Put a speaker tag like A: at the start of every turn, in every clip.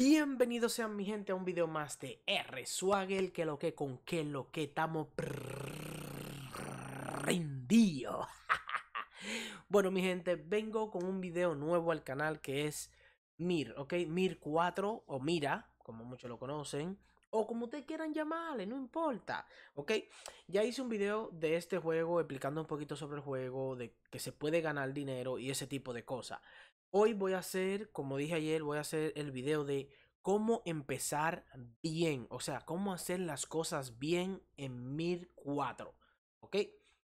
A: Bienvenidos sean mi gente a un video más de R Swagel que lo que con que lo que estamos rendido. bueno mi gente, vengo con un video nuevo al canal que es Mir, ¿ok? Mir 4 o Mira, como muchos lo conocen, o como ustedes quieran llamarle, no importa, ¿ok? Ya hice un video de este juego explicando un poquito sobre el juego, de que se puede ganar dinero y ese tipo de cosas. Hoy voy a hacer, como dije ayer, voy a hacer el video de cómo empezar bien, o sea, cómo hacer las cosas bien en MIR 4, ¿ok?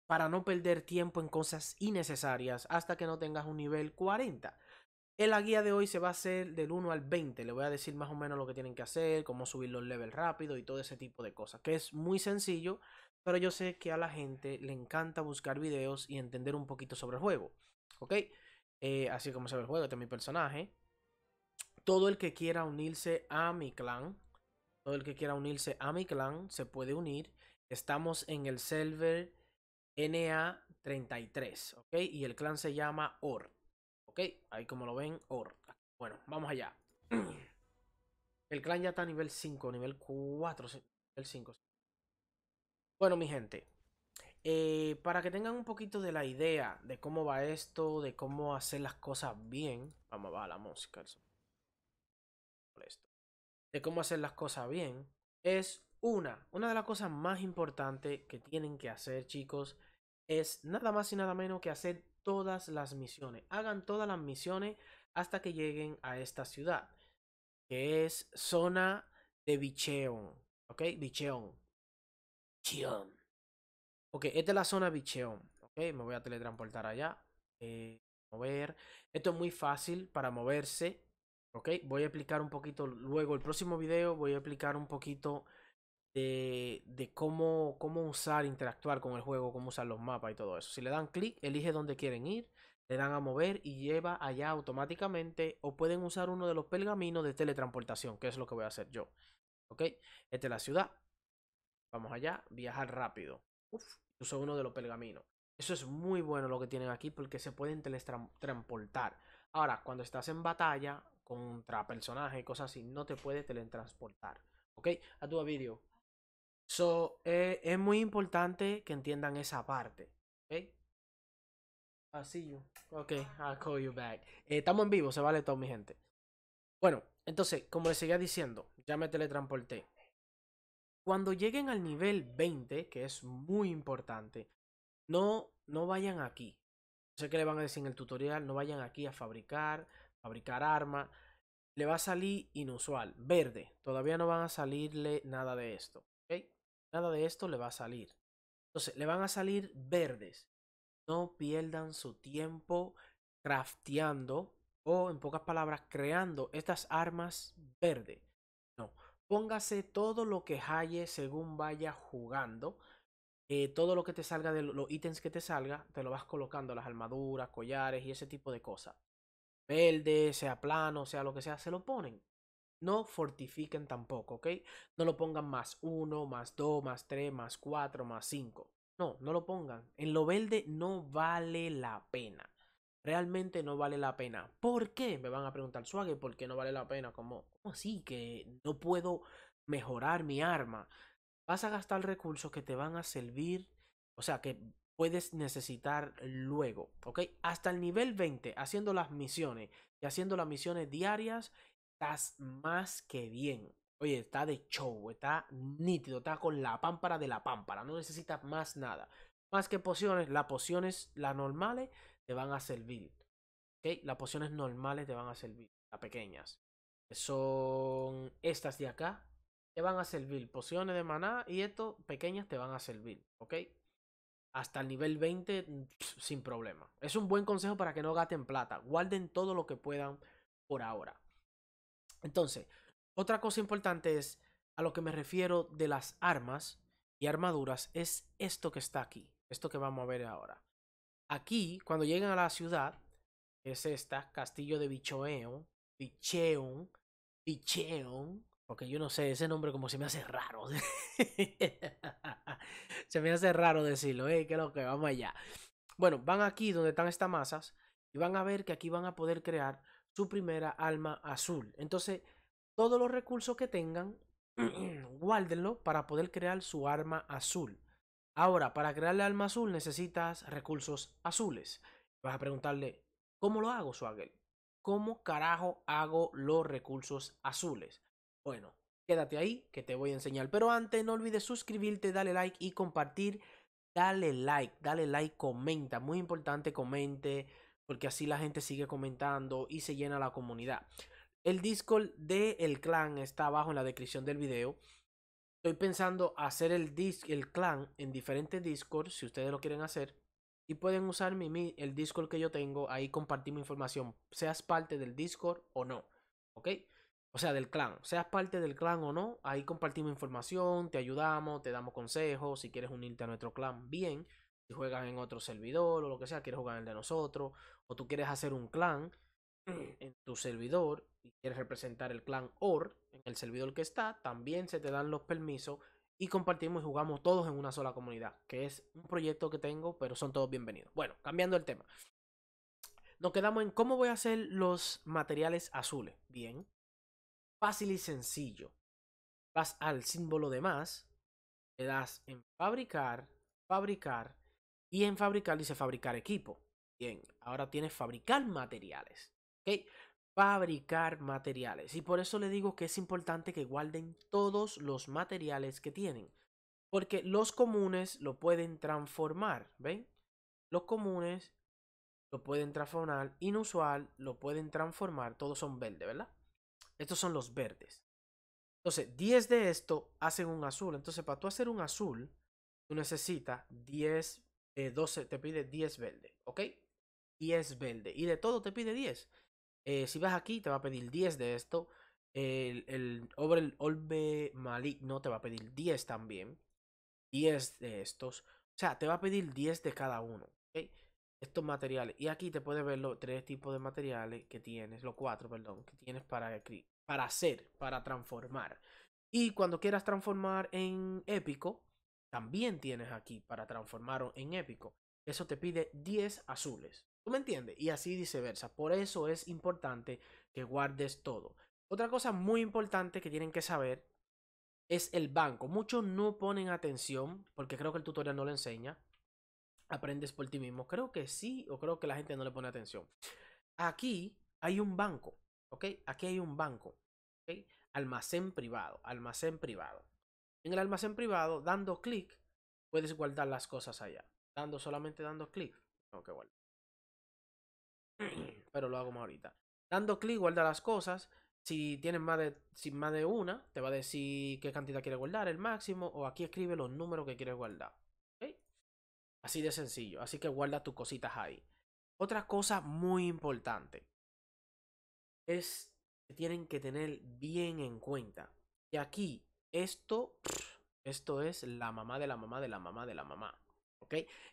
A: Para no perder tiempo en cosas innecesarias hasta que no tengas un nivel 40. En la guía de hoy se va a hacer del 1 al 20, le voy a decir más o menos lo que tienen que hacer, cómo subir los levels rápido y todo ese tipo de cosas, que es muy sencillo, pero yo sé que a la gente le encanta buscar videos y entender un poquito sobre el juego, ¿ok? Eh, así como se ve el juego, este es mi personaje. Todo el que quiera unirse a mi clan, todo el que quiera unirse a mi clan se puede unir. Estamos en el server NA33, ¿ok? Y el clan se llama OR, ¿ok? Ahí como lo ven, OR. Bueno, vamos allá. El clan ya está a nivel 5, nivel 4, nivel 5. Bueno, mi gente, eh, para que tengan un poquito de la idea de cómo va esto, de cómo hacer las cosas bien, vamos a la música, esto. de cómo hacer las cosas bien, es una, una de las cosas más importantes que tienen que hacer, chicos, es nada más y nada menos que hacer todas las misiones. Hagan todas las misiones hasta que lleguen a esta ciudad, que es zona de Bicheon, ¿ok? Bicheon. Ok, esta es la zona bicheón. Ok, me voy a teletransportar allá. Eh, mover. Esto es muy fácil para moverse. Ok, voy a explicar un poquito luego. El próximo video voy a explicar un poquito de, cómo, cómo usar, interactuar con el juego, cómo usar los mapas y todo eso. Si le dan clic, elige dónde quieren ir le dan a mover y lleva allá automáticamente o pueden usar uno de los pergaminos de teletransportación, que es lo que voy a hacer yo. ¿Ok? Esta es la ciudad. Vamos allá, viajar rápido. Uf, uso uno de los pergaminos. Eso es muy bueno lo que tienen aquí porque se pueden teletransportar. Ahora, cuando estás en batalla contra personajes y cosas así, no te puede teletransportar. ¿Ok? A tu vídeo. So, eh, es muy importante que entiendan esa parte. ¿Ok? I'll see you. Ok, I'll call you back. Eh, estamos en vivo, se vale todo, mi gente. Bueno, entonces, como les seguía diciendo, ya me teletransporté. Cuando lleguen al nivel 20, que es muy importante, no, no vayan aquí. No sé qué le van a decir en el tutorial, no vayan aquí a fabricar, fabricar arma. Le va a salir inusual, verde. Todavía no van a salirle nada de esto. Nada de esto le va a salir. Entonces, le van a salir verdes. No pierdan su tiempo crafteando o, en pocas palabras, creando estas armas verdes póngase todo lo que halle según vaya jugando. Eh, todo lo que te salga de los ítems que te salga, te lo vas colocando, las armaduras, collares y ese tipo de cosas. Verde, sea plano, sea lo que sea, se lo ponen. No fortifiquen tampoco, ¿ok? No lo pongan más uno, más dos, más tres, más cuatro, más cinco No, no lo pongan. En lo verde no vale la pena realmente no vale la pena. ¿Por qué? Me van a preguntar suave, ¿por qué no vale la pena? ¿cómo así? Que no puedo mejorar mi arma. Vas a gastar recursos que te van a servir, o sea, que puedes necesitar luego, ¿ok? Hasta el nivel 20, haciendo las misiones y haciendo las misiones diarias, estás más que bien. Oye, está de show, está nítido, está con la pámpara de la pámpara, no necesitas más nada. Más que pociones, las pociones, las normales, te van a servir. Las pociones normales te van a servir, las pequeñas. son estas de acá. Te van a servir pociones de maná y esto pequeñas te van a servir, ¿ok? Hasta el nivel 20 sin problema. Es un buen consejo para que no gaten plata. Guarden todo lo que puedan por ahora. Entonces, otra cosa importante es a lo que me refiero de las armas y armaduras es esto que está aquí, esto que vamos a ver ahora. Aquí, cuando llegan a la ciudad, es esta, Castillo de Bichoeon, Bicheon, Bicheon, porque yo no sé, ese nombre como se me hace raro. se me hace raro decirlo, eh, que lo que, vamos allá. Bueno, van aquí donde están estas masas y van a ver que aquí van a poder crear su primera alma azul. Entonces, todos los recursos que tengan, guárdenlo para poder crear su arma azul. Ahora, para crearle alma azul necesitas recursos azules. Vas a preguntarle, ¿cómo lo hago, Swagger? ¿Cómo carajo hago los recursos azules? Bueno, quédate ahí que te voy a enseñar. Pero antes, no olvides suscribirte, dale like y compartir. Dale like, dale like, comenta. Muy importante, comente, porque así la gente sigue comentando y se llena la comunidad. El Discord del El clan está abajo en la descripción del video. Estoy pensando hacer el el clan en diferentes Discord, si ustedes lo quieren hacer. Y pueden usar mi, el Discord que yo tengo, ahí compartimos información, seas parte del Discord o no, ¿ok? O sea, del clan, seas parte del clan o no, ahí compartimos información, te ayudamos, te damos consejos, si quieres unirte a nuestro clan, bien. Si juegas en otro servidor o lo que sea, quieres jugar en el de nosotros, o tú quieres hacer un clan, Mm. en tu servidor y quieres representar el clan OR en el servidor que está, también se te dan los permisos y compartimos y jugamos todos en una sola comunidad, que es un proyecto que tengo, pero son todos bienvenidos. Bueno, cambiando el tema. Nos quedamos en cómo voy a hacer los materiales azules. Bien. Fácil y sencillo. Vas al símbolo de más, le das en fabricar, fabricar y en fabricar dice fabricar equipo. Bien, ahora tienes fabricar materiales. ¿okay? fabricar materiales. Y por eso le digo que es importante que guarden todos los materiales que tienen. Porque los comunes lo pueden transformar, ¿ven? Los comunes lo pueden transformar, inusual lo pueden transformar, todos son verdes, ¿verdad? Estos son los verdes. Entonces, 10 de esto hacen un azul. Entonces, para tú hacer un azul, tú necesitas 10, 12, eh, te pide 10 verde, ¿ok? 10 verde. Y de todo te pide 10. Eh, si vas aquí, te va a pedir 10 de esto. El, el Maligno te va a pedir 10 también. 10 de estos. O sea, te va a pedir 10 de cada uno. Estos materiales. Y aquí te puedes ver los tres tipos de materiales que tienes. Los cuatro, perdón. Que tienes para, para hacer, para transformar. Y cuando quieras transformar en épico, también tienes aquí para transformar en épico eso te pide 10 azules. ¿Tú me entiendes? Y así viceversa. Por eso es importante que guardes todo. Otra cosa muy importante que tienen que saber es el banco. Muchos no ponen atención porque creo que el tutorial no lo enseña. Aprendes por ti mismo. Creo que sí o creo que la gente no le pone atención. Aquí hay un banco, ¿ok? Aquí hay un banco, Almacén privado, almacén privado. En el almacén privado, dando clic, puedes guardar las cosas allá dando solamente dando clic. Tengo que guardar. Pero lo hago más ahorita. Dando clic, guarda las cosas. Si tienes más de, más de una, te va a decir qué cantidad quieres guardar, el máximo, o aquí escribe los números que quieres guardar. Así de sencillo. Así que guarda tus cositas ahí. Otra cosa muy importante es que tienen que tener bien en cuenta. Y aquí, esto, esto es la mamá de la mamá de la mamá de la mamá.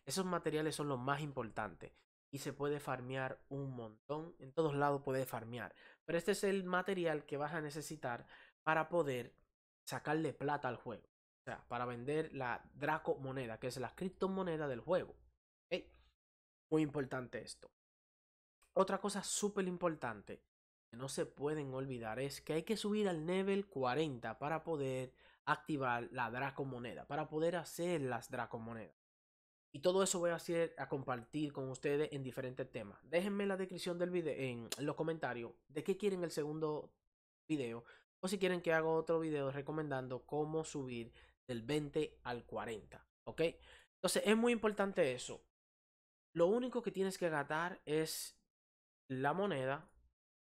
A: Esos materiales son los más importantes. Y se puede farmear un montón. En todos lados puede farmear. Pero este es el material que vas a necesitar para poder sacarle plata al juego. O sea, para vender la Draco moneda, que es la criptomoneda del juego. Muy importante esto. Otra cosa súper importante que no se pueden olvidar es que hay que subir al nivel 40 para poder activar la Draco moneda, para poder hacer las Draco monedas. Y todo eso voy a hacer a compartir con ustedes en diferentes temas. Déjenme en la descripción del video, en los comentarios, de qué quieren el segundo video. O si quieren que haga otro video recomendando cómo subir del 20 al 40. ¿Ok? Entonces es muy importante eso. Lo único que tienes que gastar es la moneda.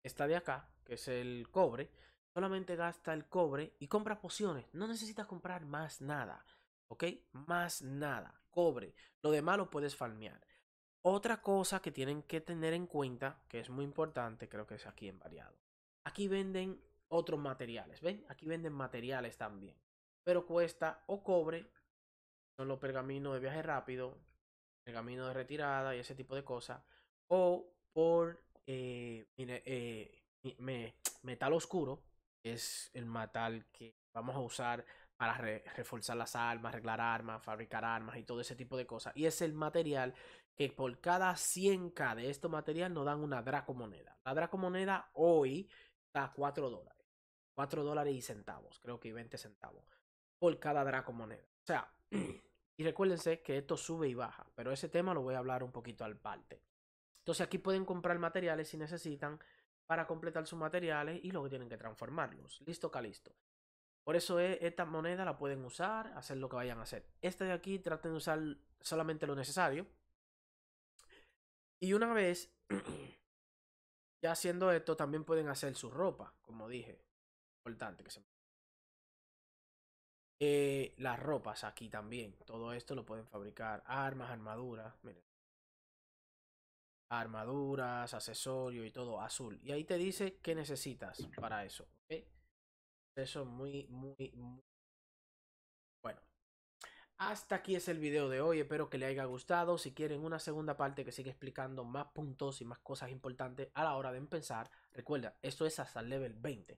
A: Esta de acá, que es el cobre. Solamente gasta el cobre y compra pociones. No necesitas comprar más nada. ¿ok? Más nada, cobre. Lo demás lo puedes farmear. Otra cosa que tienen que tener en cuenta, que es muy importante, creo que es aquí en variado. Aquí venden otros materiales, ¿ven? Aquí venden materiales también. Pero cuesta o cobre, son los pergaminos de viaje rápido, pergamino de retirada y ese tipo de cosas, o por eh, eh, metal oscuro, que es el metal que vamos a usar para reforzar las armas, arreglar armas, fabricar armas y todo ese tipo de cosas. Y es el material que por cada 100k de estos material nos dan una dracomoneda. La dracomoneda hoy está a 4 dólares. 4 dólares y centavos, creo que 20 centavos por cada dracomoneda. O sea, y recuérdense que esto sube y baja, pero ese tema lo voy a hablar un poquito al parte. Entonces aquí pueden comprar materiales si necesitan para completar sus materiales y luego tienen que transformarlos. Listo, calisto. Por eso e, estas monedas la pueden usar, hacer lo que vayan a hacer. Esta de aquí traten de usar solamente lo necesario. Y una vez, ya haciendo esto, también pueden hacer su ropa, como dije. Importante que se... Eh, las ropas aquí también. Todo esto lo pueden fabricar. Armas, armaduras. Miren. Armaduras, accesorios y todo azul. Y ahí te dice qué necesitas para eso eso muy, muy, muy... Bueno. Hasta aquí es el video de hoy, espero que le haya gustado. Si quieren una segunda parte que siga explicando más puntos y más cosas importantes a la hora de empezar, recuerda, esto es hasta el level 20.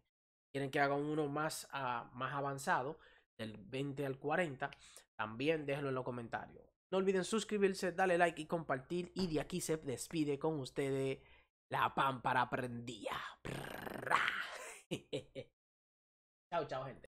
A: Quieren que haga uno más, ah, más avanzado, del 20 al 40, también déjenlo en los comentarios. No olviden suscribirse, darle like y compartir. Y de aquí se despide con ustedes la pámpara prendida. Chao, chao, gente.